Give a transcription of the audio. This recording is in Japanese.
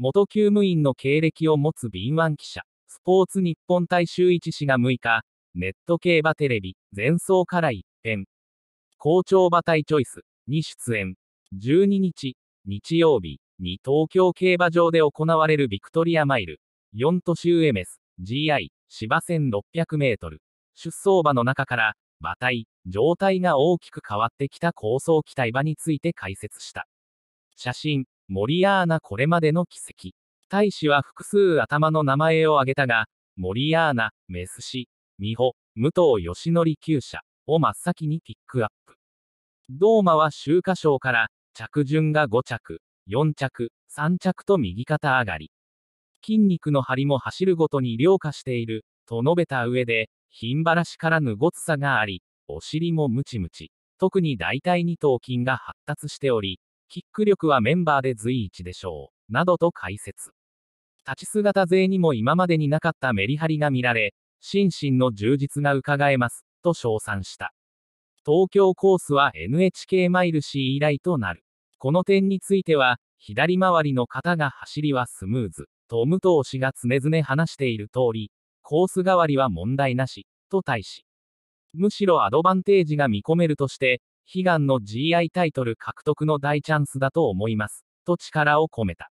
元給務員の経歴を持つ敏腕記者、スポーツ日本大衆一氏が6日、ネット競馬テレビ、前奏から一変、校長馬体チョイスに出演。12日、日曜日に東京競馬場で行われるビクトリアマイル、4都 u MS、GI、芝線600メートル。出走馬の中から、馬体、状態が大きく変わってきた高層機体馬について解説した。写真、モリアーナこれまでの奇跡。大使は複数頭の名前を挙げたが、モリアーナ、メスシ、ミホ、武藤義則厩舎を真っ先にピックアップ。ドーマは秋華賞から着順が5着、4着、3着と右肩上がり。筋肉の張りも走るごとに量化している、と述べた上で、貧馬らしからぬごつさがあり、お尻もムチムチ。特に大腿二頭筋が発達しており、キック力はメンバーで随一でしょう、などと解説。立ち姿勢にも今までになかったメリハリが見られ、心身の充実が伺えます、と称賛した。東京コースは NHK マイル C 以来となる。この点については、左回りの方が走りはスムーズ、と武藤氏が常々話している通り、コース代わりは問題なし、と対し、むしろアドバンテージが見込めるとして、悲願の GI タイトル獲得の大チャンスだと思います。と力を込めた。